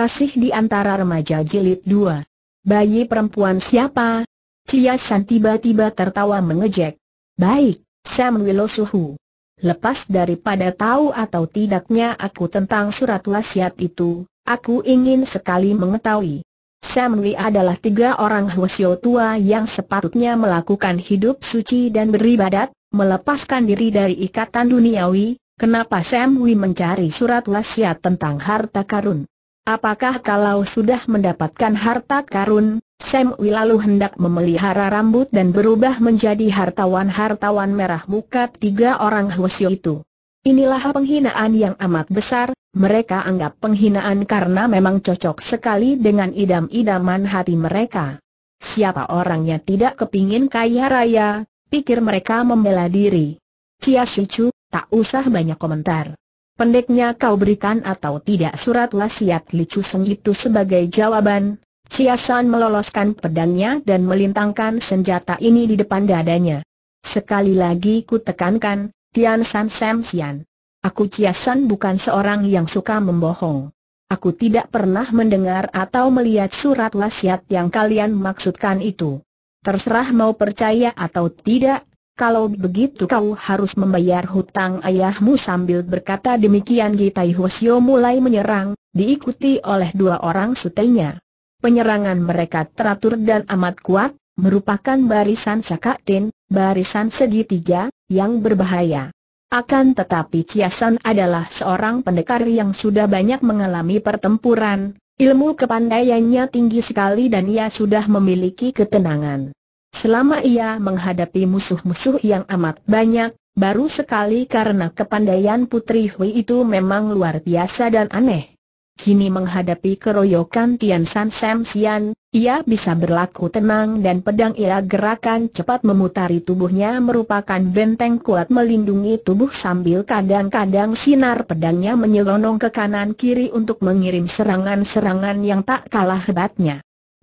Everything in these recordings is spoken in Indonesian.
Kasih di antara remaja jilid dua. Bayi perempuan siapa? Cia San tiba-tiba tertawa mengejek. Baik, Sam Wilosuhu. Lepas daripada tahu atau tidaknya aku tentang surat wasiat itu, aku ingin sekali mengetahui. Sam Wi adalah tiga orang Hwasyo tua yang sepatutnya melakukan hidup suci dan beribadat, melepaskan diri dari ikatan duniawi, kenapa Sam Wi mencari surat wasiat tentang harta karun. Apakah kalau sudah mendapatkan harta karun, Sam lalu hendak memelihara rambut dan berubah menjadi hartawan-hartawan merah muka tiga orang Hwasyo itu? Inilah penghinaan yang amat besar, mereka anggap penghinaan karena memang cocok sekali dengan idam-idaman hati mereka. Siapa orangnya tidak kepingin kaya raya, pikir mereka membela diri. Cia Shichu, tak usah banyak komentar. Pendeknya kau berikan atau tidak surat wasiat Licu Seng itu sebagai jawaban. Ciasan meloloskan pedangnya dan melintangkan senjata ini di depan dadanya. Sekali lagi ku tekankan, Tian San Sam Sian. Aku Ciasan bukan seorang yang suka membohong. Aku tidak pernah mendengar atau melihat surat wasiat yang kalian maksudkan itu. Terserah mau percaya atau tidak, kalau begitu kau harus membayar hutang ayahmu sambil berkata demikian Gitai Hosio mulai menyerang, diikuti oleh dua orang sutenya. Penyerangan mereka teratur dan amat kuat, merupakan barisan sakatin, barisan segitiga, yang berbahaya. Akan tetapi Ciasan adalah seorang pendekar yang sudah banyak mengalami pertempuran, ilmu kepandaiannya tinggi sekali dan ia sudah memiliki ketenangan. Selama ia menghadapi musuh-musuh yang amat banyak, baru sekali karena kepandaian Putri Hui itu memang luar biasa dan aneh. Kini menghadapi keroyokan Tian San Sam Sian, ia bisa berlaku tenang dan pedang ia gerakan cepat memutari tubuhnya merupakan benteng kuat melindungi tubuh sambil kadang-kadang sinar pedangnya menyelonong ke kanan kiri untuk mengirim serangan-serangan yang tak kalah hebatnya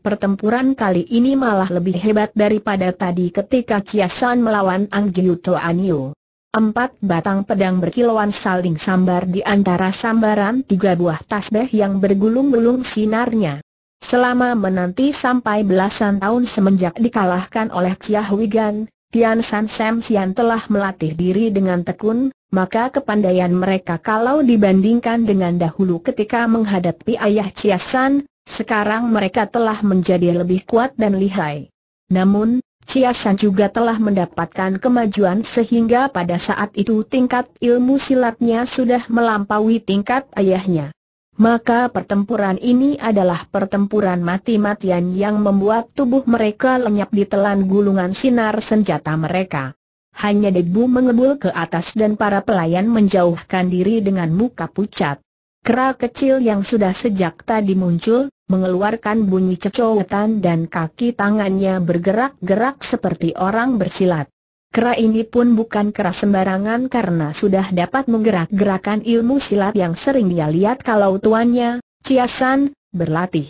pertempuran kali ini malah lebih hebat daripada tadi ketika Chiasan melawan Ang Jiuto Anio. Empat batang pedang berkilauan saling sambar di antara sambaran tiga buah tasbih yang bergulung-gulung sinarnya. Selama menanti sampai belasan tahun semenjak dikalahkan oleh Chia Wigan, Tian San Sam Sian telah melatih diri dengan tekun, maka kepandaian mereka kalau dibandingkan dengan dahulu ketika menghadapi ayah Chia San, sekarang mereka telah menjadi lebih kuat dan lihai. Namun, Chia San juga telah mendapatkan kemajuan sehingga pada saat itu tingkat ilmu silatnya sudah melampaui tingkat ayahnya. Maka pertempuran ini adalah pertempuran mati-matian yang membuat tubuh mereka lenyap di telan gulungan sinar senjata mereka. Hanya debu mengebul ke atas dan para pelayan menjauhkan diri dengan muka pucat. Kera kecil yang sudah sejak tadi muncul, mengeluarkan bunyi cecowetan dan kaki tangannya bergerak-gerak seperti orang bersilat. Kera ini pun bukan kera sembarangan karena sudah dapat menggerak-gerakan ilmu silat yang sering dia lihat kalau tuannya, Ciasan, berlatih.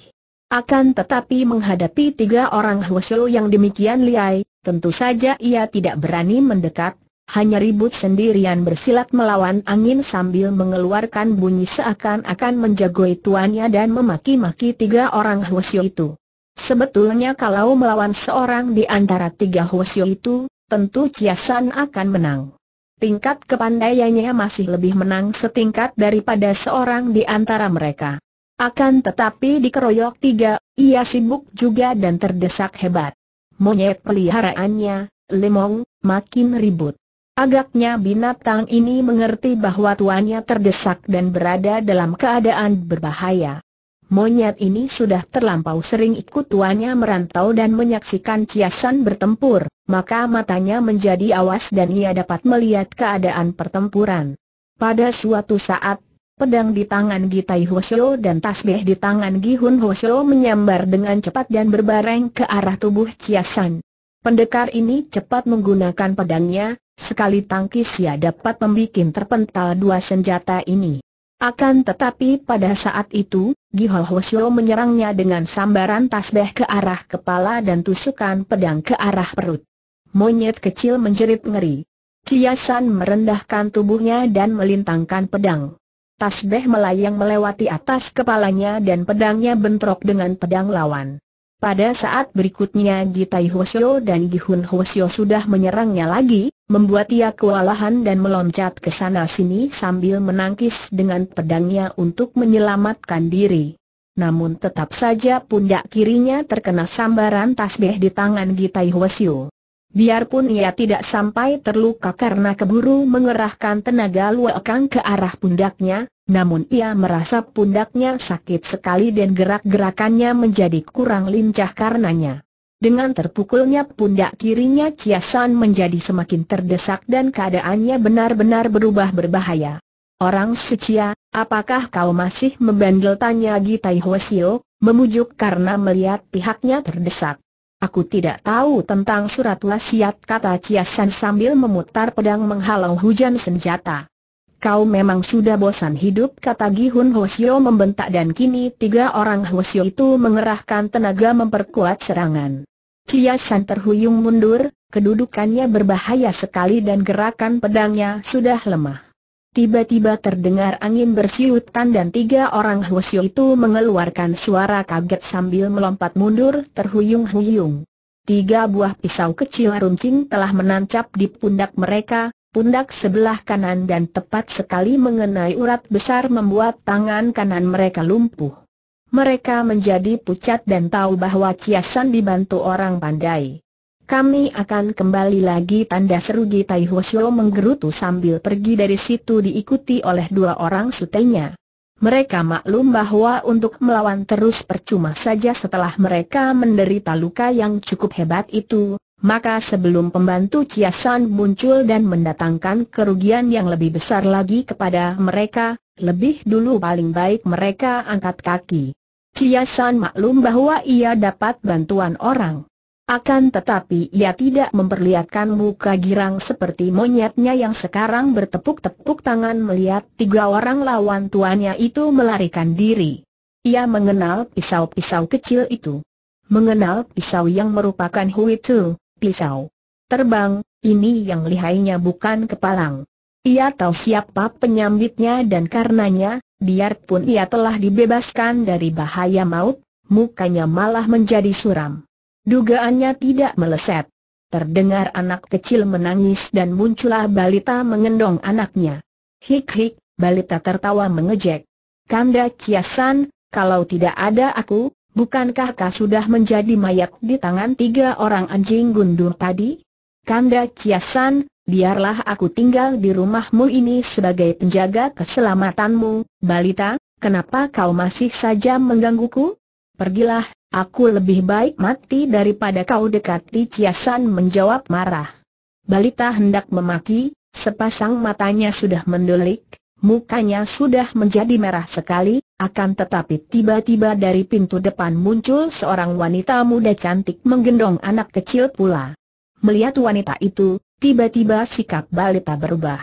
Akan tetapi menghadapi tiga orang Hwasyo yang demikian liai, tentu saja ia tidak berani mendekat, hanya ribut sendirian bersilat melawan angin sambil mengeluarkan bunyi seakan-akan menjagoi tuannya dan memaki-maki tiga orang Hwasyo itu. Sebetulnya kalau melawan seorang di antara tiga Hwasyo itu, tentu Ciasan akan menang. Tingkat kepandaiannya masih lebih menang setingkat daripada seorang di antara mereka. Akan tetapi dikeroyok tiga, ia sibuk juga dan terdesak hebat. Monyet peliharaannya, Lemong, makin ribut. Agaknya binatang ini mengerti bahwa tuannya terdesak dan berada dalam keadaan berbahaya. Monyet ini sudah terlampau sering ikut tuannya merantau dan menyaksikan ciasan bertempur, maka matanya menjadi awas dan ia dapat melihat keadaan pertempuran. Pada suatu saat, pedang di tangan Gitai Hoshio dan tasbih di tangan Gihun Hoshio menyambar dengan cepat dan berbareng ke arah tubuh ciasan. Pendekar ini cepat menggunakan pedangnya, Sekali tangkis ia dapat membuat terpental dua senjata ini. Akan tetapi pada saat itu, Giho Hosyo menyerangnya dengan sambaran tasbih ke arah kepala dan tusukan pedang ke arah perut. Monyet kecil menjerit ngeri. Ciasan merendahkan tubuhnya dan melintangkan pedang. Tasbih melayang melewati atas kepalanya dan pedangnya bentrok dengan pedang lawan. Pada saat berikutnya Tai Hoshio dan Gihun Hoshio sudah menyerangnya lagi, membuat ia kewalahan dan meloncat ke sana sini sambil menangkis dengan pedangnya untuk menyelamatkan diri. Namun tetap saja pundak kirinya terkena sambaran tasbih di tangan Tai Hoshio. Biarpun ia tidak sampai terluka karena keburu mengerahkan tenaga luakang ke arah pundaknya, namun ia merasa pundaknya sakit sekali dan gerak-gerakannya menjadi kurang lincah karenanya. Dengan terpukulnya pundak kirinya Chia San menjadi semakin terdesak dan keadaannya benar-benar berubah berbahaya. Orang secia, apakah kau masih membandel tanya Gitai Hwasio, memujuk karena melihat pihaknya terdesak. Aku tidak tahu tentang surat wasiat kata Chia San sambil memutar pedang menghalau hujan senjata kau memang sudah bosan hidup kata Gihun Hosio membentak dan kini tiga orang Hosio itu mengerahkan tenaga memperkuat serangan. Chia San terhuyung mundur, kedudukannya berbahaya sekali dan gerakan pedangnya sudah lemah. Tiba-tiba terdengar angin bersiutan dan tiga orang Hosio itu mengeluarkan suara kaget sambil melompat mundur terhuyung-huyung. Tiga buah pisau kecil runcing telah menancap di pundak mereka, pundak sebelah kanan dan tepat sekali mengenai urat besar membuat tangan kanan mereka lumpuh. Mereka menjadi pucat dan tahu bahwa Ciasan dibantu orang pandai. Kami akan kembali lagi tanda seru Gi Tai menggerutu sambil pergi dari situ diikuti oleh dua orang sutenya. Mereka maklum bahwa untuk melawan terus percuma saja setelah mereka menderita luka yang cukup hebat itu, maka sebelum pembantu Ciasan muncul dan mendatangkan kerugian yang lebih besar lagi kepada mereka, lebih dulu paling baik mereka angkat kaki. Ciasan maklum bahwa ia dapat bantuan orang. Akan tetapi ia tidak memperlihatkan muka girang seperti monyetnya yang sekarang bertepuk-tepuk tangan melihat tiga orang lawan tuannya itu melarikan diri. Ia mengenal pisau-pisau kecil itu. Mengenal pisau yang merupakan Hui pisau. Terbang, ini yang lihainya bukan kepalang. Ia tahu siapa penyambitnya dan karenanya, biarpun ia telah dibebaskan dari bahaya maut, mukanya malah menjadi suram. Dugaannya tidak meleset. Terdengar anak kecil menangis dan muncullah balita mengendong anaknya. Hik-hik, balita tertawa mengejek. Kanda Ciasan, kalau tidak ada aku, Bukankah kau sudah menjadi mayat di tangan tiga orang anjing gundul tadi? Kanda Ciasan, biarlah aku tinggal di rumahmu ini sebagai penjaga keselamatanmu, balita, kenapa kau masih saja menggangguku? Pergilah, aku lebih baik mati daripada kau dekati Ciasan menjawab marah. Balita hendak memaki, sepasang matanya sudah mendelik, Mukanya sudah menjadi merah sekali, akan tetapi tiba-tiba dari pintu depan muncul seorang wanita muda cantik menggendong anak kecil pula. Melihat wanita itu, tiba-tiba sikap balita berubah.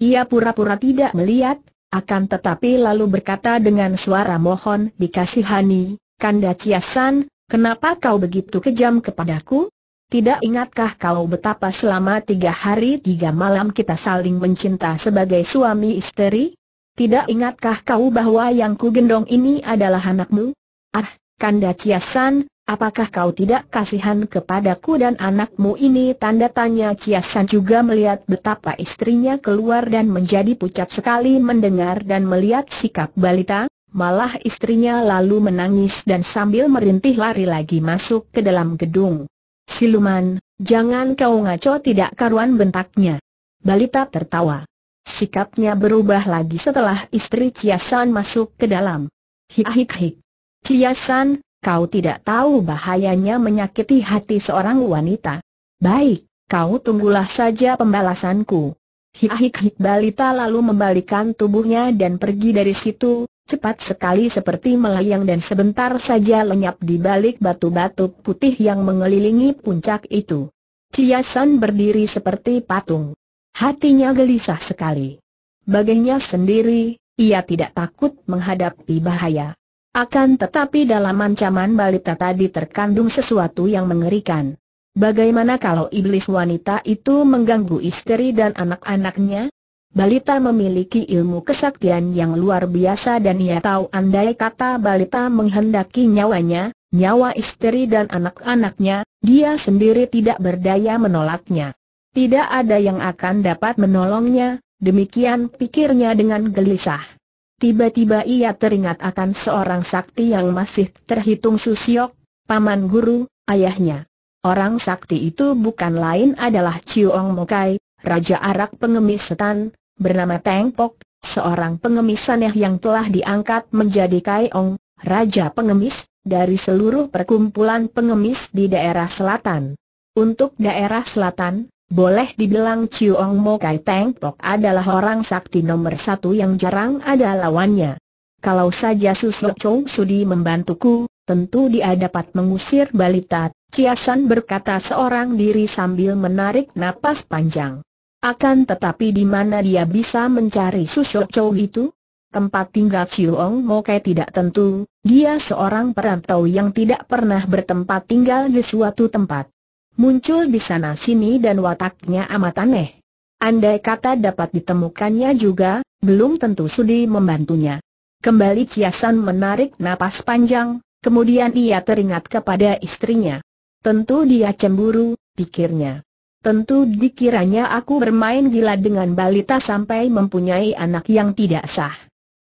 Ia pura-pura tidak melihat, akan tetapi lalu berkata dengan suara mohon dikasihani, Kanda Ciasan, kenapa kau begitu kejam kepadaku? Tidak ingatkah kau betapa selama tiga hari tiga malam kita saling mencinta sebagai suami istri? Tidak ingatkah kau bahwa yang ku gendong ini adalah anakmu? Ah, Kanda Ciasan, apakah kau tidak kasihan kepadaku dan anakmu ini? Tanda tanya Ciasan juga melihat betapa istrinya keluar dan menjadi pucat sekali mendengar dan melihat sikap balita. Malah istrinya lalu menangis dan sambil merintih lari lagi masuk ke dalam gedung. Siluman, jangan kau ngaco tidak karuan bentaknya. Balita tertawa. Sikapnya berubah lagi setelah istri Ciasan masuk ke dalam. Hik hik hik. Ciasan, kau tidak tahu bahayanya menyakiti hati seorang wanita. Baik, kau tunggulah saja pembalasanku. Hik hik hik balita lalu membalikan tubuhnya dan pergi dari situ, cepat sekali seperti melayang dan sebentar saja lenyap di balik batu-batu putih yang mengelilingi puncak itu. Ciasan berdiri seperti patung. Hatinya gelisah sekali. Baginya sendiri, ia tidak takut menghadapi bahaya. Akan tetapi dalam ancaman balita tadi terkandung sesuatu yang mengerikan. Bagaimana kalau iblis wanita itu mengganggu istri dan anak-anaknya? Balita memiliki ilmu kesaktian yang luar biasa dan ia tahu andai kata Balita menghendaki nyawanya, nyawa istri dan anak-anaknya, dia sendiri tidak berdaya menolaknya. Tidak ada yang akan dapat menolongnya, demikian pikirnya dengan gelisah. Tiba-tiba ia teringat akan seorang sakti yang masih terhitung Susiok, paman guru, ayahnya. Orang sakti itu bukan lain adalah Chiu Ong Mokai, Raja Arak pengemis setan, bernama Teng Pok, seorang pengemis aneh yang telah diangkat menjadi Kaiong, Raja Pengemis, dari seluruh perkumpulan pengemis di daerah selatan. Untuk daerah selatan, boleh dibilang Chiuong Mo Kai Teng Pok adalah orang sakti nomor satu yang jarang ada lawannya. Kalau saja Suslo Chong Sudi membantuku, tentu dia dapat mengusir balita, Ciasan berkata seorang diri sambil menarik napas panjang. Akan tetapi di mana dia bisa mencari Susok Chow itu? Tempat tinggal Chiu Ong Moke tidak tentu, dia seorang perantau yang tidak pernah bertempat tinggal di suatu tempat. Muncul di sana sini dan wataknya amat aneh. Andai kata dapat ditemukannya juga, belum tentu sudi membantunya. Kembali Ciasan menarik napas panjang, kemudian ia teringat kepada istrinya. Tentu dia cemburu, pikirnya. Tentu dikiranya aku bermain gila dengan balita sampai mempunyai anak yang tidak sah.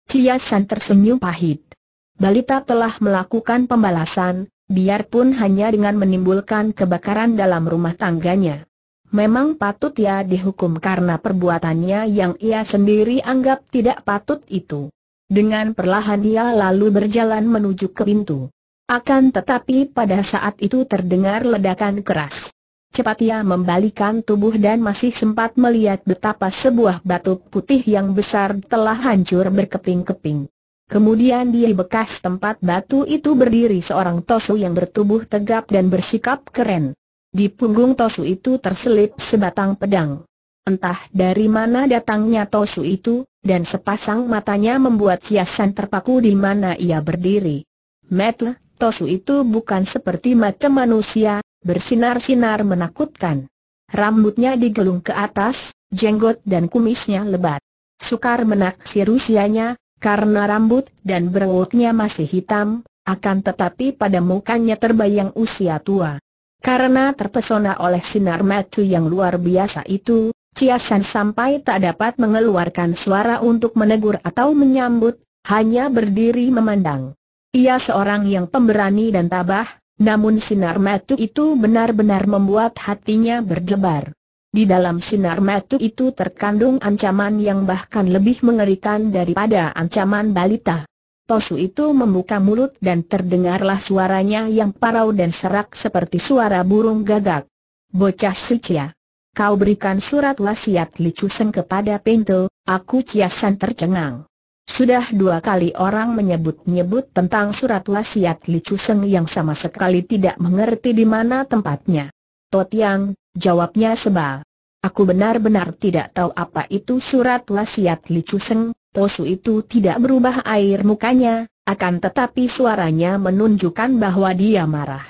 Ciasan tersenyum pahit. Balita telah melakukan pembalasan, biarpun hanya dengan menimbulkan kebakaran dalam rumah tangganya. Memang patut ia ya dihukum karena perbuatannya yang ia sendiri anggap tidak patut itu. Dengan perlahan ia lalu berjalan menuju ke pintu. Akan tetapi pada saat itu terdengar ledakan keras. Cepat ia membalikan tubuh dan masih sempat melihat betapa sebuah batu putih yang besar telah hancur berkeping-keping. Kemudian di bekas tempat batu itu berdiri seorang Tosu yang bertubuh tegap dan bersikap keren. Di punggung Tosu itu terselip sebatang pedang. Entah dari mana datangnya Tosu itu, dan sepasang matanya membuat hiasan terpaku di mana ia berdiri. Metle, Tosu itu bukan seperti macam manusia, bersinar-sinar menakutkan. Rambutnya digelung ke atas, jenggot dan kumisnya lebat. Sukar menaksir usianya, karena rambut dan berwoknya masih hitam, akan tetapi pada mukanya terbayang usia tua. Karena terpesona oleh sinar matu yang luar biasa itu, Ciasan sampai tak dapat mengeluarkan suara untuk menegur atau menyambut, hanya berdiri memandang. Ia seorang yang pemberani dan tabah, namun sinar matu itu benar-benar membuat hatinya berdebar. Di dalam sinar matu itu terkandung ancaman yang bahkan lebih mengerikan daripada ancaman balita. Tosu itu membuka mulut dan terdengarlah suaranya yang parau dan serak seperti suara burung gagak. Bocah Sucia. Kau berikan surat wasiat Licu kepada Pinto, aku ciasan tercengang. Sudah dua kali orang menyebut-nyebut tentang surat wasiat Li Chuseng yang sama sekali tidak mengerti di mana tempatnya. Totiang, jawabnya sebal. Aku benar-benar tidak tahu apa itu surat wasiat Li Chuseng, Tosu itu tidak berubah air mukanya, akan tetapi suaranya menunjukkan bahwa dia marah.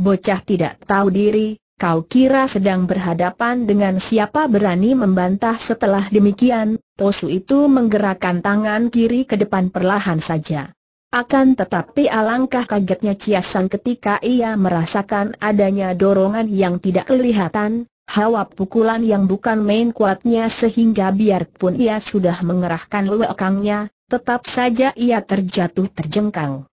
Bocah tidak tahu diri, Kau kira sedang berhadapan dengan siapa berani membantah setelah demikian, Tosu itu menggerakkan tangan kiri ke depan perlahan saja. Akan tetapi alangkah kagetnya Ciasan ketika ia merasakan adanya dorongan yang tidak kelihatan, hawa pukulan yang bukan main kuatnya sehingga biarpun ia sudah mengerahkan lekangnya, tetap saja ia terjatuh terjengkang.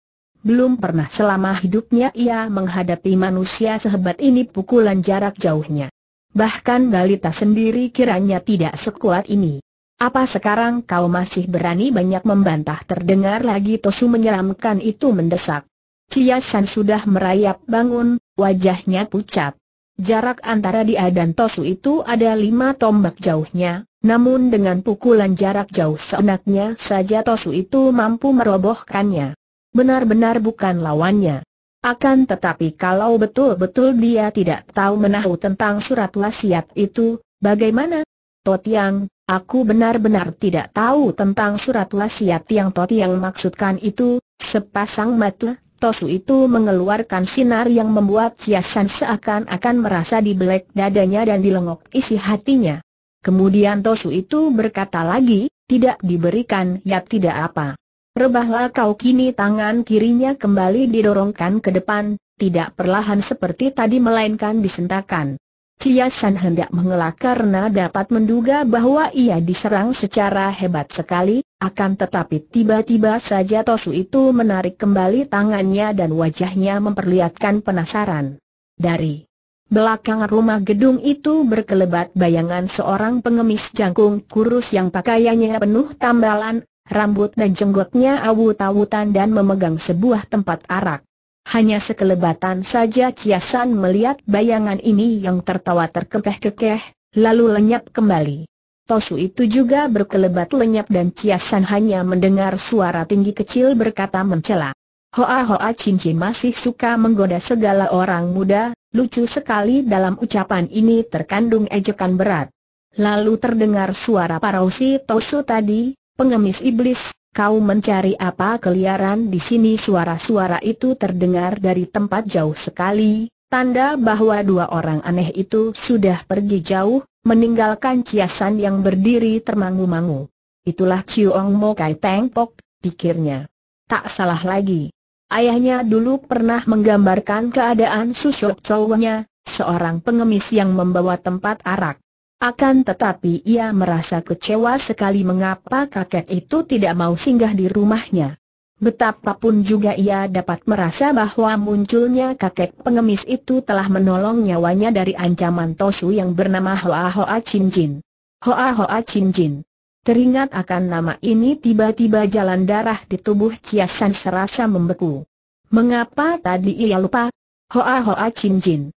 Belum pernah selama hidupnya ia menghadapi manusia sehebat ini pukulan jarak jauhnya. Bahkan Galita sendiri kiranya tidak sekuat ini. Apa sekarang kau masih berani banyak membantah terdengar lagi Tosu menyelamkan itu mendesak. Ciasan sudah merayap bangun, wajahnya pucat. Jarak antara dia dan Tosu itu ada lima tombak jauhnya, namun dengan pukulan jarak jauh seenaknya saja Tosu itu mampu merobohkannya benar-benar bukan lawannya. Akan tetapi kalau betul-betul dia tidak tahu menahu tentang surat wasiat itu, bagaimana? Totiang, aku benar-benar tidak tahu tentang surat wasiat yang Totiang maksudkan itu, sepasang mata. Tosu itu mengeluarkan sinar yang membuat kiasan seakan-akan merasa di dadanya dan dilengok isi hatinya. Kemudian Tosu itu berkata lagi, tidak diberikan ya tidak apa. Rebahlah kau kini tangan kirinya kembali didorongkan ke depan, tidak perlahan seperti tadi melainkan disentakan. Chia San hendak mengelak karena dapat menduga bahwa ia diserang secara hebat sekali, akan tetapi tiba-tiba saja Tosu itu menarik kembali tangannya dan wajahnya memperlihatkan penasaran. Dari belakang rumah gedung itu berkelebat bayangan seorang pengemis jangkung kurus yang pakaiannya penuh tambalan, rambut dan jenggotnya awut-awutan dan memegang sebuah tempat arak. Hanya sekelebatan saja Ciasan melihat bayangan ini yang tertawa terkekeh-kekeh, lalu lenyap kembali. Tosu itu juga berkelebat lenyap dan Ciasan hanya mendengar suara tinggi kecil berkata mencela. Hoa-hoa cincin masih suka menggoda segala orang muda, lucu sekali dalam ucapan ini terkandung ejekan berat. Lalu terdengar suara parausi Tosu tadi, pengemis iblis, kau mencari apa keliaran di sini suara-suara itu terdengar dari tempat jauh sekali, tanda bahwa dua orang aneh itu sudah pergi jauh, meninggalkan ciasan yang berdiri termangu-mangu. Itulah Chiong Mo Kai Teng Pok, pikirnya. Tak salah lagi. Ayahnya dulu pernah menggambarkan keadaan susuk cowoknya, seorang pengemis yang membawa tempat arak. Akan tetapi ia merasa kecewa sekali mengapa kakek itu tidak mau singgah di rumahnya. Betapapun juga ia dapat merasa bahwa munculnya kakek pengemis itu telah menolong nyawanya dari ancaman Tosu yang bernama Hoa Hoa Chin Jin. Hoa Hoa Chin Jin. Teringat akan nama ini tiba-tiba jalan darah di tubuh San serasa membeku. Mengapa tadi ia lupa? Hoa Hoa Chin Jin.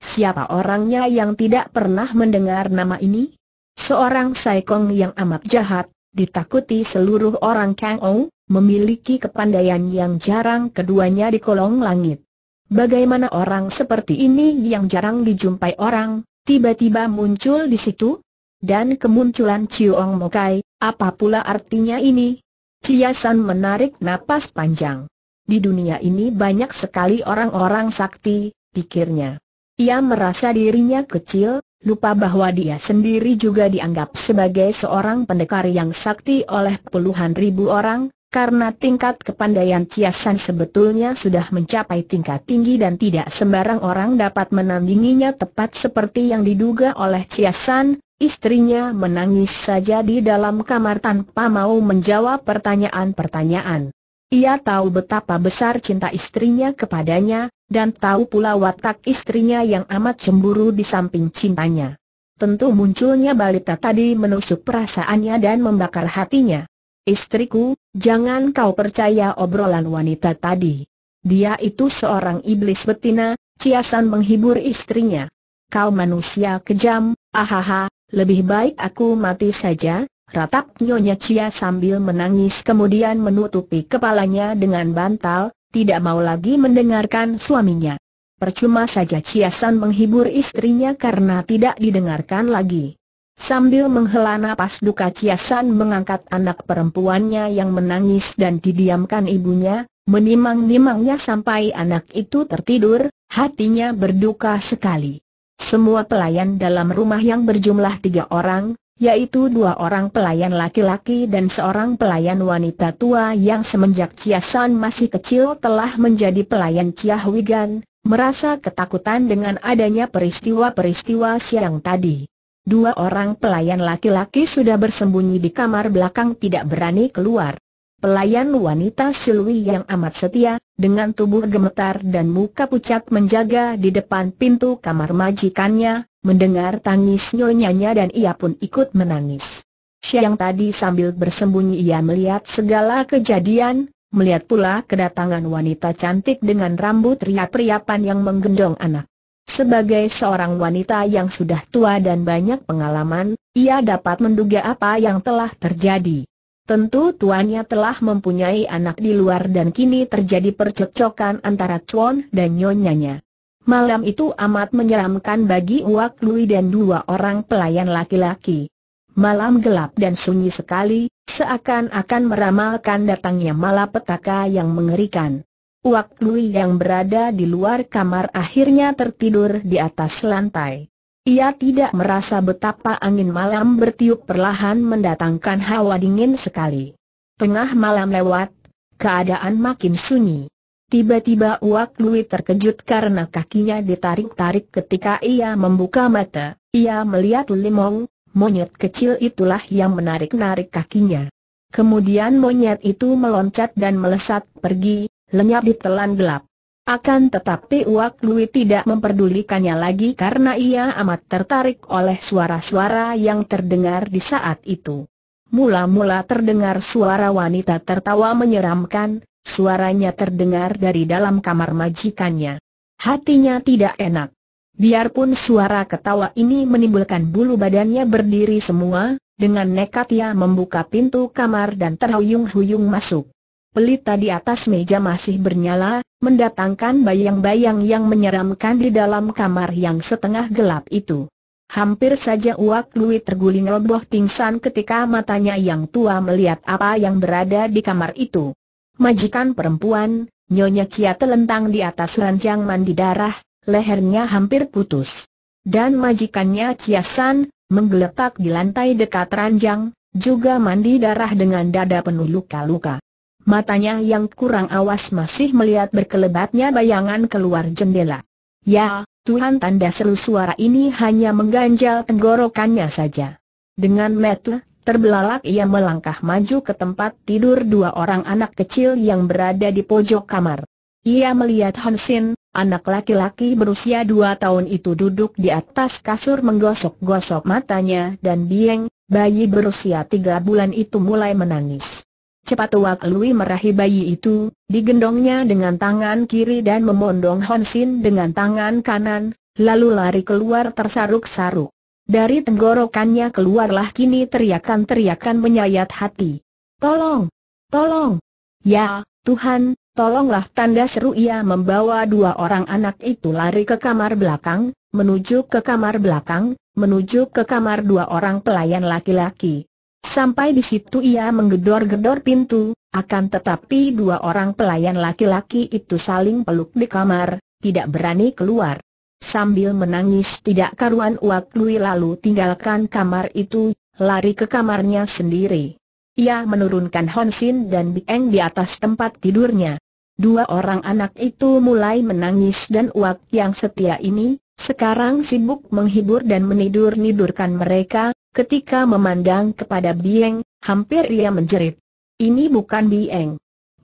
Siapa orangnya yang tidak pernah mendengar nama ini? Seorang saikong yang amat jahat, ditakuti seluruh orang Kang Ou, memiliki kepandaian yang jarang keduanya di kolong langit. Bagaimana orang seperti ini yang jarang dijumpai orang, tiba-tiba muncul di situ? Dan kemunculan Chiong Mokai, apa pula artinya ini? Ciasan menarik napas panjang. Di dunia ini banyak sekali orang-orang sakti, pikirnya. Ia merasa dirinya kecil, lupa bahwa dia sendiri juga dianggap sebagai seorang pendekar yang sakti oleh puluhan ribu orang, karena tingkat kepandaian Ciasan sebetulnya sudah mencapai tingkat tinggi dan tidak sembarang orang dapat menandinginya tepat seperti yang diduga oleh Ciasan, istrinya menangis saja di dalam kamar tanpa mau menjawab pertanyaan-pertanyaan. Ia tahu betapa besar cinta istrinya kepadanya, dan tahu pula watak istrinya yang amat cemburu di samping cintanya. Tentu munculnya balita tadi menusuk perasaannya dan membakar hatinya. Istriku, jangan kau percaya obrolan wanita tadi. Dia itu seorang iblis betina, Ciasan menghibur istrinya. Kau manusia kejam, ahaha, lebih baik aku mati saja, Ratap Nyonya Cia sambil menangis kemudian menutupi kepalanya dengan bantal, tidak mau lagi mendengarkan suaminya. Percuma saja Cia San menghibur istrinya karena tidak didengarkan lagi. Sambil menghela napas duka Cia San mengangkat anak perempuannya yang menangis dan didiamkan ibunya, menimang-nimangnya sampai anak itu tertidur, hatinya berduka sekali. Semua pelayan dalam rumah yang berjumlah tiga orang, yaitu dua orang pelayan laki-laki dan seorang pelayan wanita tua yang semenjak Chia San masih kecil telah menjadi pelayan Chia Wigan, merasa ketakutan dengan adanya peristiwa-peristiwa siang tadi. Dua orang pelayan laki-laki sudah bersembunyi di kamar belakang tidak berani keluar. Pelayan wanita Silwi yang amat setia, dengan tubuh gemetar dan muka pucat menjaga di depan pintu kamar majikannya, Mendengar tangis nyonyanya dan ia pun ikut menangis. Siang tadi sambil bersembunyi ia melihat segala kejadian, melihat pula kedatangan wanita cantik dengan rambut riap-riapan yang menggendong anak. Sebagai seorang wanita yang sudah tua dan banyak pengalaman, ia dapat menduga apa yang telah terjadi. Tentu tuannya telah mempunyai anak di luar dan kini terjadi percocokan antara Chuan dan nyonyanya. Malam itu amat menyeramkan bagi Uak Lui dan dua orang pelayan laki-laki. Malam gelap dan sunyi sekali, seakan-akan meramalkan datangnya malapetaka yang mengerikan. Uak Lui yang berada di luar kamar akhirnya tertidur di atas lantai. Ia tidak merasa betapa angin malam bertiup perlahan mendatangkan hawa dingin sekali. Tengah malam lewat, keadaan makin sunyi. Tiba-tiba Uak Lui terkejut karena kakinya ditarik-tarik ketika ia membuka mata, ia melihat Limong, monyet kecil itulah yang menarik-narik kakinya. Kemudian monyet itu meloncat dan melesat pergi, lenyap di telan gelap. Akan tetapi Uak Lui tidak memperdulikannya lagi karena ia amat tertarik oleh suara-suara yang terdengar di saat itu. Mula-mula terdengar suara wanita tertawa menyeramkan, Suaranya terdengar dari dalam kamar majikannya. Hatinya tidak enak. Biarpun suara ketawa ini menimbulkan bulu badannya berdiri semua, dengan nekat ia membuka pintu kamar dan terhuyung-huyung masuk. Pelita di atas meja masih bernyala, mendatangkan bayang-bayang yang menyeramkan di dalam kamar yang setengah gelap itu. Hampir saja Uak Lui terguling roboh pingsan ketika matanya yang tua melihat apa yang berada di kamar itu. Majikan perempuan, Nyonya Kia telentang di atas ranjang mandi darah, lehernya hampir putus. Dan majikannya Kia San, menggeletak di lantai dekat ranjang, juga mandi darah dengan dada penuh luka-luka. Matanya yang kurang awas masih melihat berkelebatnya bayangan keluar jendela. Ya, Tuhan tanda seru suara ini hanya mengganjal tenggorokannya saja. Dengan metu, Terbelalak ia melangkah maju ke tempat tidur dua orang anak kecil yang berada di pojok kamar. Ia melihat Hansin, anak laki-laki berusia dua tahun itu duduk di atas kasur menggosok-gosok matanya dan Bieng, bayi berusia tiga bulan itu mulai menangis. Cepat Wak Lui merahi bayi itu, digendongnya dengan tangan kiri dan memondong Hansin dengan tangan kanan, lalu lari keluar tersaruk-saruk. Dari tenggorokannya keluarlah kini teriakan-teriakan menyayat hati. Tolong! Tolong! Ya, Tuhan, tolonglah tanda seru ia membawa dua orang anak itu lari ke kamar belakang, menuju ke kamar belakang, menuju ke kamar dua orang pelayan laki-laki. Sampai di situ ia menggedor-gedor pintu, akan tetapi dua orang pelayan laki-laki itu saling peluk di kamar, tidak berani keluar sambil menangis tidak karuan Uak Lui lalu tinggalkan kamar itu, lari ke kamarnya sendiri. Ia menurunkan Honsin dan Bieng di atas tempat tidurnya. Dua orang anak itu mulai menangis dan Uak yang setia ini, sekarang sibuk menghibur dan menidur-nidurkan mereka, ketika memandang kepada Bieng, hampir ia menjerit. Ini bukan Bieng.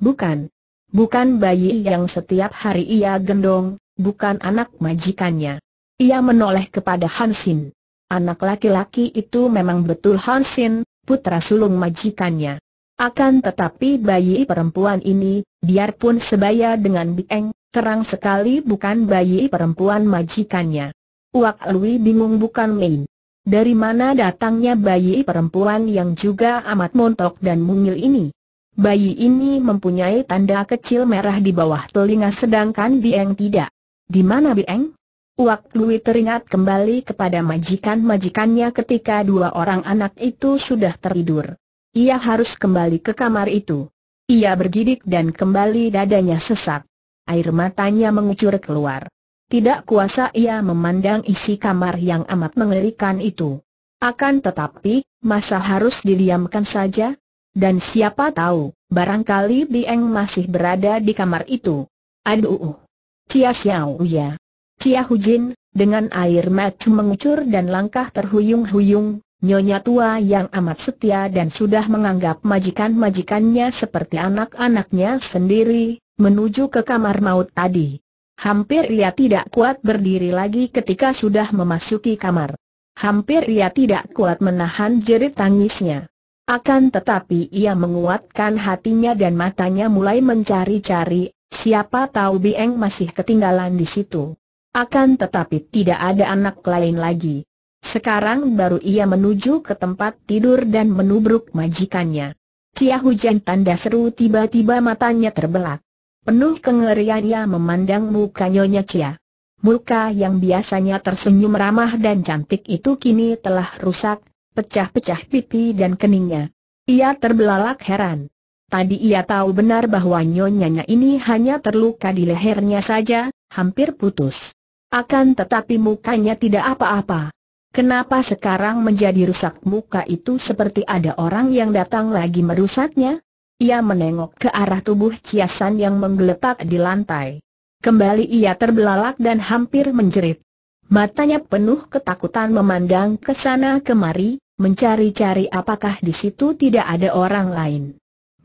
Bukan. Bukan bayi yang setiap hari ia gendong, bukan anak majikannya. Ia menoleh kepada Hansin. Anak laki-laki itu memang betul Hansin, putra sulung majikannya. Akan tetapi bayi perempuan ini, biarpun sebaya dengan Bieng, terang sekali bukan bayi perempuan majikannya. Uak Lui bingung bukan main. Dari mana datangnya bayi perempuan yang juga amat montok dan mungil ini? Bayi ini mempunyai tanda kecil merah di bawah telinga sedangkan Bieng tidak. Di mana Bieng? Wak Lui teringat kembali kepada majikan-majikannya ketika dua orang anak itu sudah tertidur. Ia harus kembali ke kamar itu. Ia bergidik dan kembali dadanya sesak. Air matanya mengucur keluar. Tidak kuasa ia memandang isi kamar yang amat mengerikan itu. Akan tetapi, masa harus didiamkan saja? Dan siapa tahu, barangkali Bieng masih berada di kamar itu. Aduh. Cia Xiao Uya. Cia Hu Jin, dengan air mata mengucur dan langkah terhuyung-huyung, nyonya tua yang amat setia dan sudah menganggap majikan-majikannya seperti anak-anaknya sendiri, menuju ke kamar maut tadi. Hampir ia tidak kuat berdiri lagi ketika sudah memasuki kamar. Hampir ia tidak kuat menahan jerit tangisnya. Akan tetapi ia menguatkan hatinya dan matanya mulai mencari-cari Siapa tahu Bieng masih ketinggalan di situ. Akan tetapi tidak ada anak lain lagi. Sekarang baru ia menuju ke tempat tidur dan menubruk majikannya. Cia hujan tanda seru tiba-tiba matanya terbelak. Penuh kengerian ia memandang muka Nyonya Cia. Muka yang biasanya tersenyum ramah dan cantik itu kini telah rusak, pecah-pecah pipi dan keningnya. Ia terbelalak heran. Tadi ia tahu benar bahwa nyonyanya ini hanya terluka di lehernya saja, hampir putus. Akan tetapi mukanya tidak apa-apa. Kenapa sekarang menjadi rusak muka itu seperti ada orang yang datang lagi merusaknya? Ia menengok ke arah tubuh Ciasan yang menggeletak di lantai. Kembali ia terbelalak dan hampir menjerit. Matanya penuh ketakutan memandang ke sana kemari, mencari-cari apakah di situ tidak ada orang lain.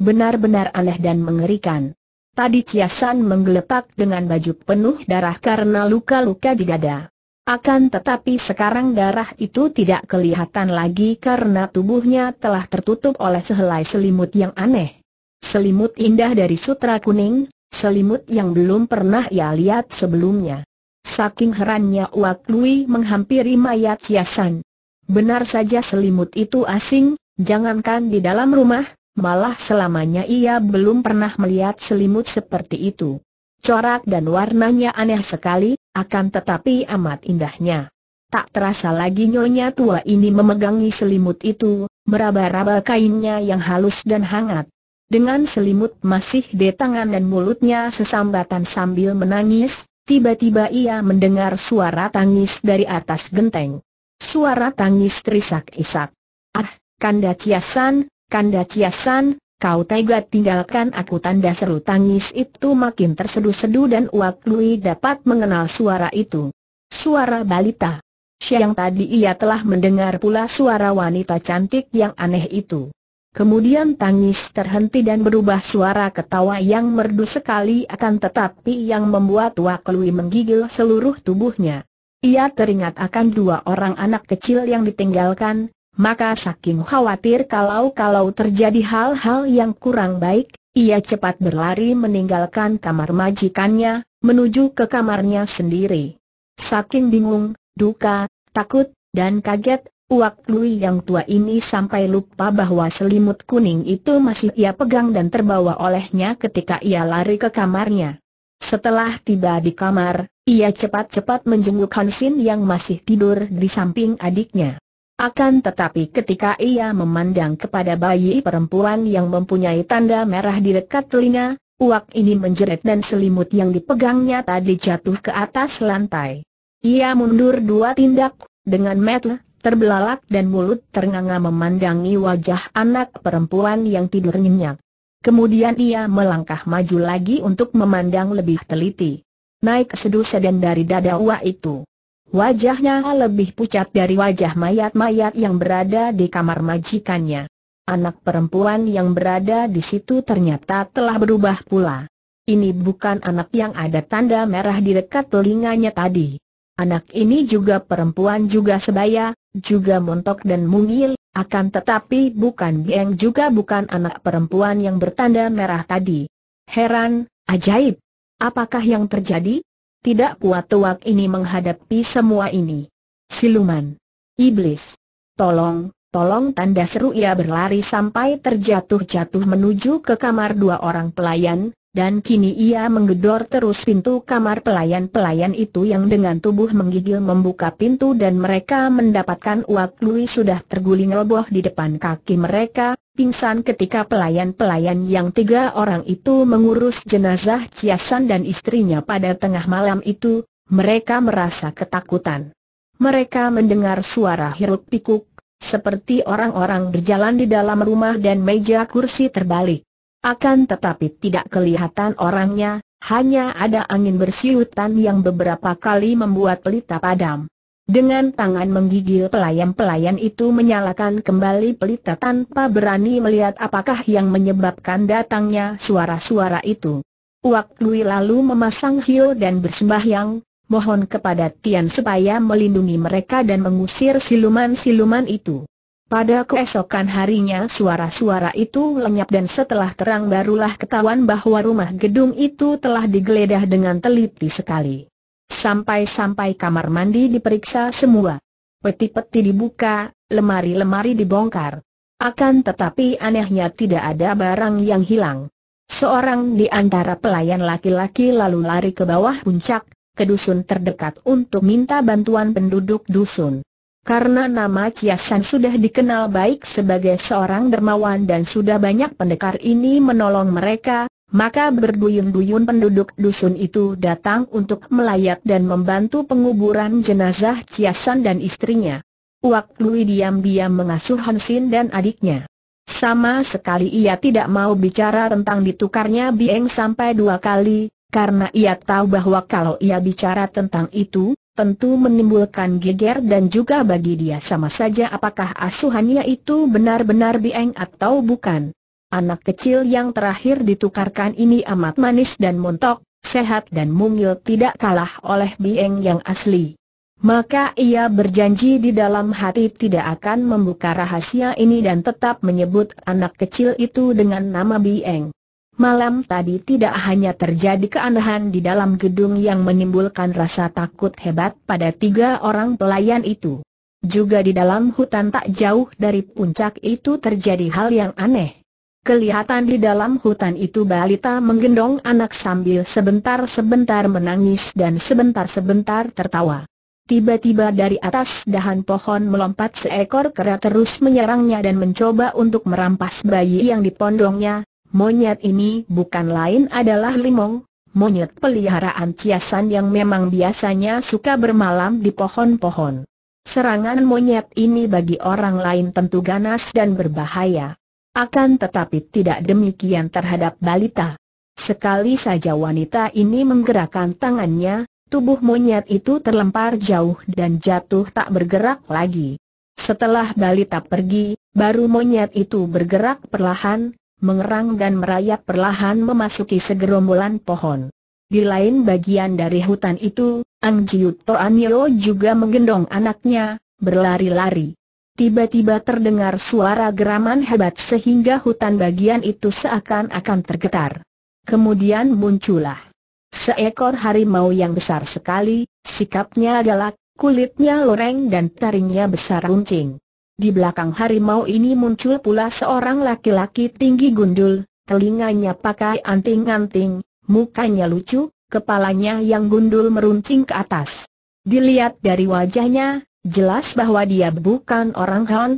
Benar-benar aneh dan mengerikan. Tadi Ciasan menggeletak dengan baju penuh darah karena luka-luka di dada. Akan tetapi sekarang darah itu tidak kelihatan lagi karena tubuhnya telah tertutup oleh sehelai selimut yang aneh. Selimut indah dari sutra kuning, selimut yang belum pernah ia lihat sebelumnya. Saking herannya Wak Lui menghampiri mayat Ciasan. Benar saja selimut itu asing, jangankan di dalam rumah, malah selamanya ia belum pernah melihat selimut seperti itu. Corak dan warnanya aneh sekali, akan tetapi amat indahnya. Tak terasa lagi nyonya tua ini memegangi selimut itu, meraba-raba kainnya yang halus dan hangat. Dengan selimut masih di tangan dan mulutnya sesambatan sambil menangis, tiba-tiba ia mendengar suara tangis dari atas genteng. Suara tangis terisak-isak. Ah, Kanda Ciasan, Kanda Ciasan, kau tega tinggalkan aku tanda seru tangis itu makin terseduh-seduh dan Uak Lui dapat mengenal suara itu. Suara balita. Siang tadi ia telah mendengar pula suara wanita cantik yang aneh itu. Kemudian tangis terhenti dan berubah suara ketawa yang merdu sekali akan tetapi yang membuat Wak Lui menggigil seluruh tubuhnya. Ia teringat akan dua orang anak kecil yang ditinggalkan, maka saking khawatir kalau-kalau terjadi hal-hal yang kurang baik, ia cepat berlari meninggalkan kamar majikannya, menuju ke kamarnya sendiri. Saking bingung, duka, takut, dan kaget, Uak Lui yang tua ini sampai lupa bahwa selimut kuning itu masih ia pegang dan terbawa olehnya ketika ia lari ke kamarnya. Setelah tiba di kamar, ia cepat-cepat menjenguk Hansin yang masih tidur di samping adiknya. Akan tetapi ketika ia memandang kepada bayi perempuan yang mempunyai tanda merah di dekat telinga, uak ini menjerit dan selimut yang dipegangnya tadi jatuh ke atas lantai. Ia mundur dua tindak, dengan metel, terbelalak dan mulut ternganga memandangi wajah anak perempuan yang tidur nyenyak. Kemudian ia melangkah maju lagi untuk memandang lebih teliti. Naik sedusa dan dari dada uak itu. Wajahnya lebih pucat dari wajah mayat-mayat yang berada di kamar majikannya. Anak perempuan yang berada di situ ternyata telah berubah pula. Ini bukan anak yang ada tanda merah di dekat telinganya tadi. Anak ini juga perempuan juga sebaya, juga montok dan mungil, akan tetapi bukan Bieng juga bukan anak perempuan yang bertanda merah tadi. Heran, ajaib. Apakah yang terjadi? Tidak kuat tuak ini menghadapi semua ini. Siluman. Iblis. Tolong, tolong tanda seru ia berlari sampai terjatuh-jatuh menuju ke kamar dua orang pelayan, dan kini ia menggedor terus pintu kamar pelayan-pelayan itu yang dengan tubuh menggigil membuka pintu dan mereka mendapatkan Uak Lui sudah terguling roboh di depan kaki mereka, pingsan ketika pelayan-pelayan yang tiga orang itu mengurus jenazah Ciasan dan istrinya pada tengah malam itu, mereka merasa ketakutan. Mereka mendengar suara hiruk pikuk, seperti orang-orang berjalan di dalam rumah dan meja kursi terbalik. Akan tetapi tidak kelihatan orangnya, hanya ada angin bersiutan yang beberapa kali membuat pelita padam. Dengan tangan menggigil pelayan-pelayan itu menyalakan kembali pelita tanpa berani melihat apakah yang menyebabkan datangnya suara-suara itu. Uak Lui lalu memasang hio dan bersembahyang, mohon kepada Tian supaya melindungi mereka dan mengusir siluman-siluman itu. Pada keesokan harinya suara-suara itu lenyap dan setelah terang barulah ketahuan bahwa rumah gedung itu telah digeledah dengan teliti sekali. Sampai-sampai kamar mandi diperiksa semua. Peti-peti dibuka, lemari-lemari dibongkar. Akan tetapi anehnya tidak ada barang yang hilang. Seorang di antara pelayan laki-laki lalu lari ke bawah puncak, ke dusun terdekat untuk minta bantuan penduduk dusun. Karena nama Kiasan sudah dikenal baik sebagai seorang dermawan dan sudah banyak pendekar ini menolong mereka, maka berduyun-duyun penduduk dusun itu datang untuk melayat dan membantu penguburan jenazah Kiasan dan istrinya. Wak Lui diam-diam mengasuh Hansin dan adiknya. Sama sekali ia tidak mau bicara tentang ditukarnya Bieng sampai dua kali, karena ia tahu bahwa kalau ia bicara tentang itu, tentu menimbulkan geger dan juga bagi dia sama saja apakah asuhannya itu benar-benar bieng atau bukan. Anak kecil yang terakhir ditukarkan ini amat manis dan montok, sehat dan mungil tidak kalah oleh bieng yang asli. Maka ia berjanji di dalam hati tidak akan membuka rahasia ini dan tetap menyebut anak kecil itu dengan nama bieng. Malam tadi tidak hanya terjadi keanehan di dalam gedung yang menimbulkan rasa takut hebat pada tiga orang pelayan itu. Juga di dalam hutan tak jauh dari puncak itu terjadi hal yang aneh. Kelihatan di dalam hutan itu balita menggendong anak sambil sebentar-sebentar menangis dan sebentar-sebentar tertawa. Tiba-tiba dari atas dahan pohon melompat seekor kera terus menyerangnya dan mencoba untuk merampas bayi yang dipondongnya, Monyet ini bukan lain adalah Limong, monyet peliharaan Ciasan yang memang biasanya suka bermalam di pohon-pohon. Serangan monyet ini bagi orang lain tentu ganas dan berbahaya. Akan tetapi tidak demikian terhadap balita. Sekali saja wanita ini menggerakkan tangannya, tubuh monyet itu terlempar jauh dan jatuh tak bergerak lagi. Setelah balita pergi, baru monyet itu bergerak perlahan, mengerang dan merayap perlahan memasuki segerombolan pohon. Di lain bagian dari hutan itu, Ang Jiut Toanyo juga menggendong anaknya, berlari-lari. Tiba-tiba terdengar suara geraman hebat sehingga hutan bagian itu seakan-akan tergetar. Kemudian muncullah seekor harimau yang besar sekali, sikapnya galak, kulitnya loreng dan taringnya besar runcing. Di belakang harimau ini muncul pula seorang laki-laki tinggi gundul, telinganya pakai anting-anting, mukanya lucu, kepalanya yang gundul meruncing ke atas. Dilihat dari wajahnya, jelas bahwa dia bukan orang Han.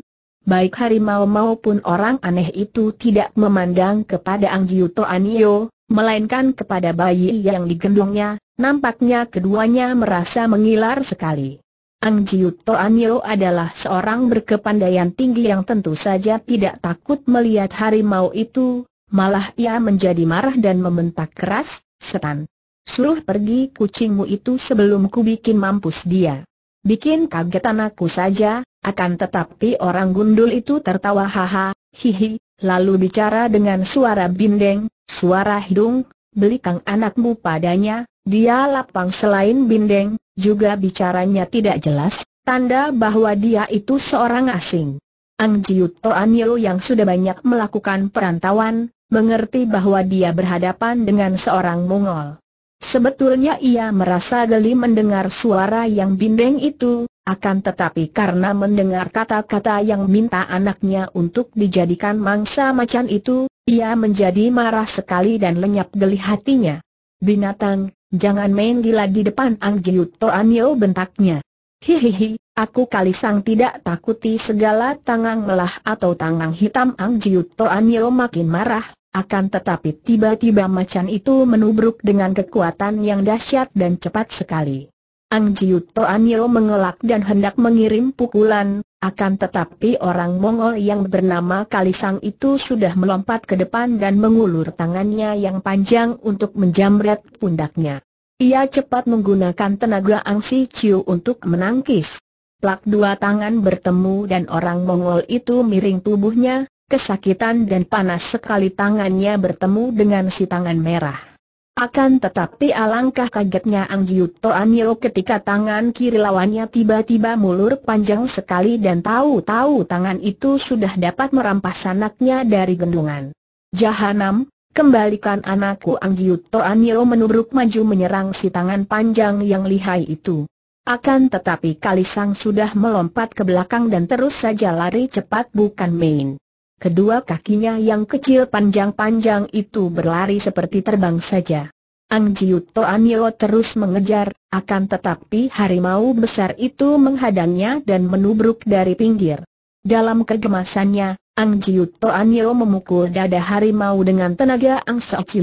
Baik harimau maupun orang aneh itu tidak memandang kepada Ang Jiuto Anio, melainkan kepada bayi yang digendongnya, nampaknya keduanya merasa mengilar sekali. Ang Jiut Yeo adalah seorang berkepandaian tinggi yang tentu saja tidak takut melihat harimau itu, malah ia menjadi marah dan membentak keras, setan. Suruh pergi kucingmu itu sebelum ku bikin mampus dia. Bikin kaget anakku saja, akan tetapi orang gundul itu tertawa haha, hihi, lalu bicara dengan suara bindeng, suara hidung, belikang anakmu padanya, dia lapang selain bindeng, juga bicaranya tidak jelas, tanda bahwa dia itu seorang asing. Ang Jiut Anio yang sudah banyak melakukan perantauan, mengerti bahwa dia berhadapan dengan seorang Mongol. Sebetulnya ia merasa geli mendengar suara yang bindeng itu, akan tetapi karena mendengar kata-kata yang minta anaknya untuk dijadikan mangsa macan itu, ia menjadi marah sekali dan lenyap geli hatinya. Binatang, Jangan main gila di depan Ang An Toanyo bentaknya. Hihihi, aku kali sang tidak takuti segala tangang melah atau tangang hitam Ang An Toanyo makin marah, akan tetapi tiba-tiba macan itu menubruk dengan kekuatan yang dahsyat dan cepat sekali. Ang An Toanyo mengelak dan hendak mengirim pukulan, akan tetapi orang Mongol yang bernama Kalisang itu sudah melompat ke depan dan mengulur tangannya yang panjang untuk menjamret pundaknya. Ia cepat menggunakan tenaga angsi ciu untuk menangkis. Plak dua tangan bertemu dan orang Mongol itu miring tubuhnya, kesakitan dan panas sekali tangannya bertemu dengan si tangan merah. Akan tetapi alangkah kagetnya Ang Yuto Anio ketika tangan kiri lawannya tiba-tiba mulur panjang sekali dan tahu-tahu tangan itu sudah dapat merampas anaknya dari gendungan. Jahanam, kembalikan anakku Ang Yuto Anio menubruk maju menyerang si tangan panjang yang lihai itu. Akan tetapi Kalisang sudah melompat ke belakang dan terus saja lari cepat bukan main. Kedua kakinya yang kecil panjang-panjang itu berlari seperti terbang saja. Ang Jiut Anio terus mengejar, akan tetapi harimau besar itu menghadangnya dan menubruk dari pinggir. Dalam kegemasannya, Ang Jiut Anio memukul dada harimau dengan tenaga Ang Sok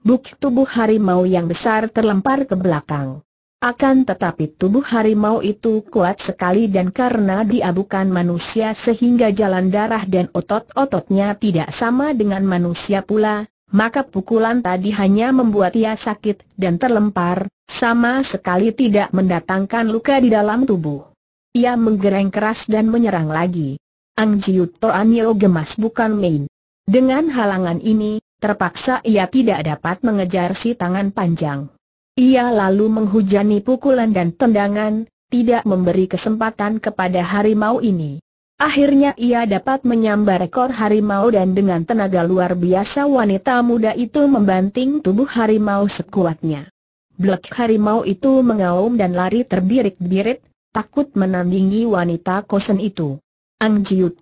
Buk tubuh harimau yang besar terlempar ke belakang. Akan tetapi tubuh harimau itu kuat sekali dan karena dia bukan manusia sehingga jalan darah dan otot-ototnya tidak sama dengan manusia pula, maka pukulan tadi hanya membuat ia sakit dan terlempar, sama sekali tidak mendatangkan luka di dalam tubuh. Ia menggereng keras dan menyerang lagi. Ang Jiut Anio gemas bukan main. Dengan halangan ini, terpaksa ia tidak dapat mengejar si tangan panjang. Ia lalu menghujani pukulan dan tendangan, tidak memberi kesempatan kepada harimau ini. Akhirnya ia dapat menyambar ekor harimau dan dengan tenaga luar biasa wanita muda itu membanting tubuh harimau sekuatnya. Blek harimau itu mengaum dan lari terbirit-birit, takut menandingi wanita kosen itu. Ang Jiut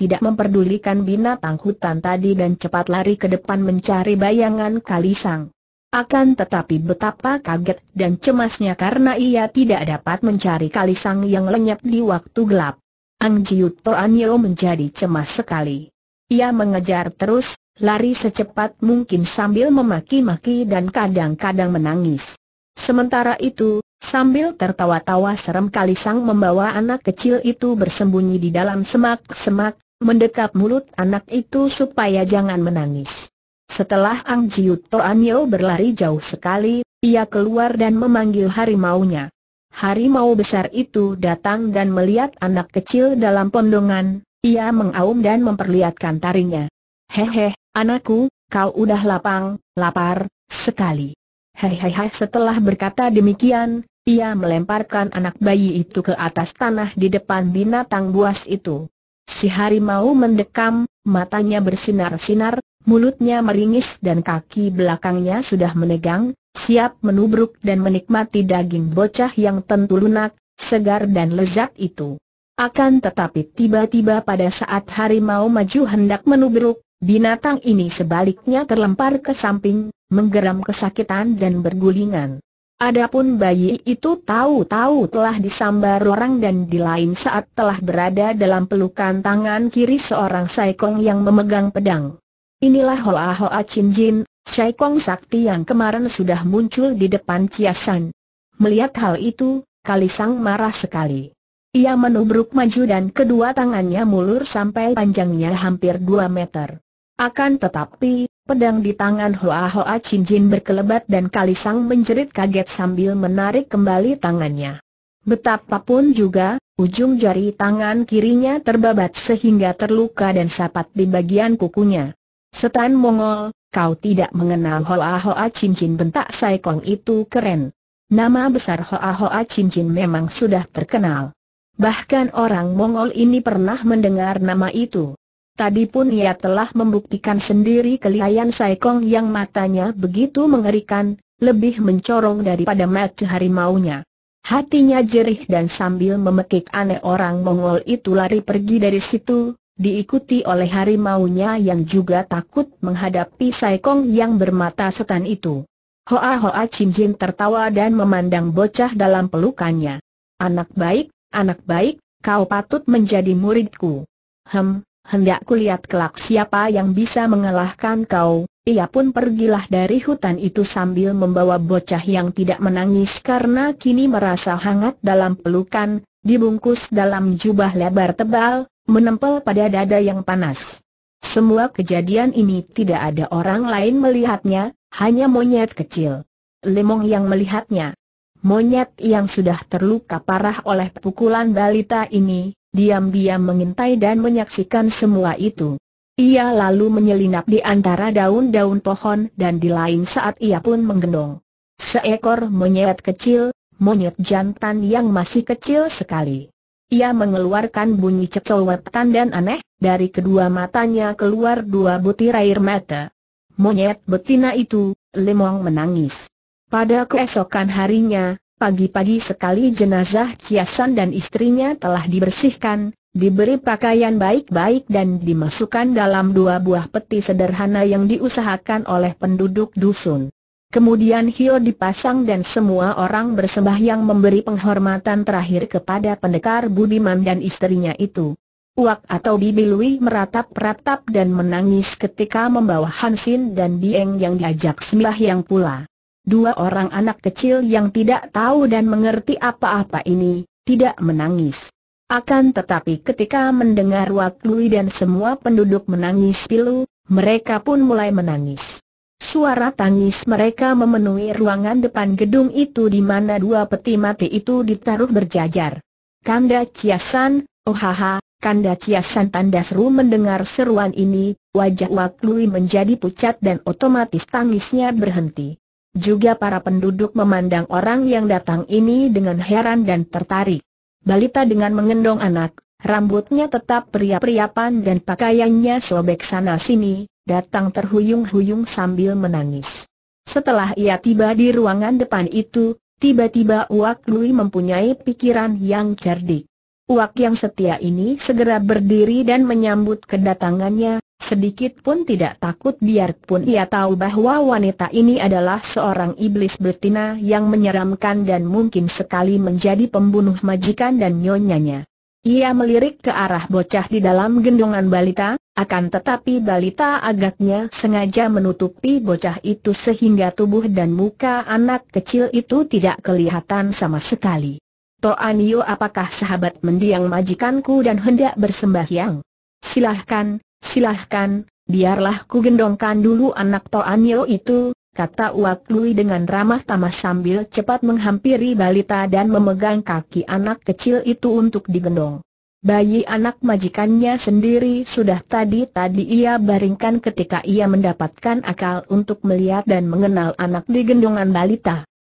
tidak memperdulikan binatang hutan tadi dan cepat lari ke depan mencari bayangan Kalisang. Akan tetapi betapa kaget dan cemasnya karena ia tidak dapat mencari kalisang yang lenyap di waktu gelap. Ang Jiu Toanyo menjadi cemas sekali. Ia mengejar terus, lari secepat mungkin sambil memaki-maki dan kadang-kadang menangis. Sementara itu, sambil tertawa-tawa serem kalisang membawa anak kecil itu bersembunyi di dalam semak-semak, mendekap mulut anak itu supaya jangan menangis. Setelah Ang Jiu Toanyo berlari jauh sekali, ia keluar dan memanggil Harimau-nya. Harimau besar itu datang dan melihat anak kecil dalam pondongan, ia mengaum dan memperlihatkan taringnya. Hehe, anakku, kau udah lapang, lapar, sekali. Hehehe setelah berkata demikian, ia melemparkan anak bayi itu ke atas tanah di depan binatang buas itu. Si harimau mendekam, matanya bersinar-sinar, mulutnya meringis dan kaki belakangnya sudah menegang, siap menubruk dan menikmati daging bocah yang tentu lunak, segar dan lezat itu. Akan tetapi tiba-tiba pada saat harimau maju hendak menubruk, binatang ini sebaliknya terlempar ke samping, menggeram kesakitan dan bergulingan. Adapun bayi itu tahu-tahu telah disambar orang dan di lain saat telah berada dalam pelukan tangan kiri seorang saikong yang memegang pedang. Inilah Hoa Hoa Chin Jin, saikong sakti yang kemarin sudah muncul di depan Ciasan. Melihat hal itu, Kalisang marah sekali. Ia menubruk maju dan kedua tangannya mulur sampai panjangnya hampir dua meter. Akan tetapi, pedang di tangan Hoa Hoa Cincin berkelebat dan Kalisang menjerit kaget sambil menarik kembali tangannya. Betapapun juga, ujung jari tangan kirinya terbabat sehingga terluka dan sapat di bagian kukunya. Setan Mongol, kau tidak mengenal Hoa Hoa Cincin bentak Saikong itu keren. Nama besar Hoa Hoa Cincin memang sudah terkenal. Bahkan orang Mongol ini pernah mendengar nama itu. Tadi pun ia telah membuktikan sendiri kelihayan Saikong yang matanya begitu mengerikan, lebih mencorong daripada mata harimaunya. Hatinya jerih dan sambil memekik aneh orang Mongol itu lari pergi dari situ, diikuti oleh harimaunya yang juga takut menghadapi Saikong yang bermata setan itu. Hoa Hoa Chin Jin tertawa dan memandang bocah dalam pelukannya. Anak baik, anak baik, kau patut menjadi muridku. Hem, hendak kulihat kelak siapa yang bisa mengalahkan kau. Ia pun pergilah dari hutan itu sambil membawa bocah yang tidak menangis karena kini merasa hangat dalam pelukan, dibungkus dalam jubah lebar tebal, menempel pada dada yang panas. Semua kejadian ini tidak ada orang lain melihatnya, hanya monyet kecil. Lemong yang melihatnya. Monyet yang sudah terluka parah oleh pukulan balita ini, diam-diam mengintai dan menyaksikan semua itu. Ia lalu menyelinap di antara daun-daun pohon dan di lain saat ia pun menggendong. Seekor monyet kecil, monyet jantan yang masih kecil sekali. Ia mengeluarkan bunyi cecowetan dan aneh, dari kedua matanya keluar dua butir air mata. Monyet betina itu, Lemong menangis. Pada keesokan harinya, Pagi-pagi sekali jenazah Ciasan dan istrinya telah dibersihkan, diberi pakaian baik-baik dan dimasukkan dalam dua buah peti sederhana yang diusahakan oleh penduduk dusun. Kemudian hio dipasang dan semua orang bersembahyang memberi penghormatan terakhir kepada pendekar Budiman dan istrinya itu. Uak atau Bibi Lui meratap-ratap dan menangis ketika membawa Hansin dan Dieng yang diajak yang pula. Dua orang anak kecil yang tidak tahu dan mengerti apa-apa ini, tidak menangis. Akan tetapi ketika mendengar Wat Lui dan semua penduduk menangis pilu, mereka pun mulai menangis. Suara tangis mereka memenuhi ruangan depan gedung itu di mana dua peti mati itu ditaruh berjajar. Kanda Ciasan, ohaha, Kanda Ciasan tanda seru mendengar seruan ini, wajah Wat Lui menjadi pucat dan otomatis tangisnya berhenti. Juga para penduduk memandang orang yang datang ini dengan heran dan tertarik. Balita dengan mengendong anak, rambutnya tetap pria-priapan dan pakaiannya sobek sana-sini, datang terhuyung-huyung sambil menangis. Setelah ia tiba di ruangan depan itu, tiba-tiba Uak Lui mempunyai pikiran yang cerdik. Uak yang setia ini segera berdiri dan menyambut kedatangannya, Sedikit pun tidak takut biarpun ia tahu bahwa wanita ini adalah seorang iblis betina yang menyeramkan dan mungkin sekali menjadi pembunuh majikan dan nyonyanya. Ia melirik ke arah bocah di dalam gendongan balita, akan tetapi balita agaknya sengaja menutupi bocah itu sehingga tubuh dan muka anak kecil itu tidak kelihatan sama sekali. Toanio, apakah sahabat mendiang majikanku dan hendak bersembahyang? Silahkan, Silahkan, biarlah ku gendongkan dulu anak Toanyo itu, kata Uak Lui dengan ramah tamah sambil cepat menghampiri balita dan memegang kaki anak kecil itu untuk digendong. Bayi anak majikannya sendiri sudah tadi-tadi ia baringkan ketika ia mendapatkan akal untuk melihat dan mengenal anak di gendongan balita.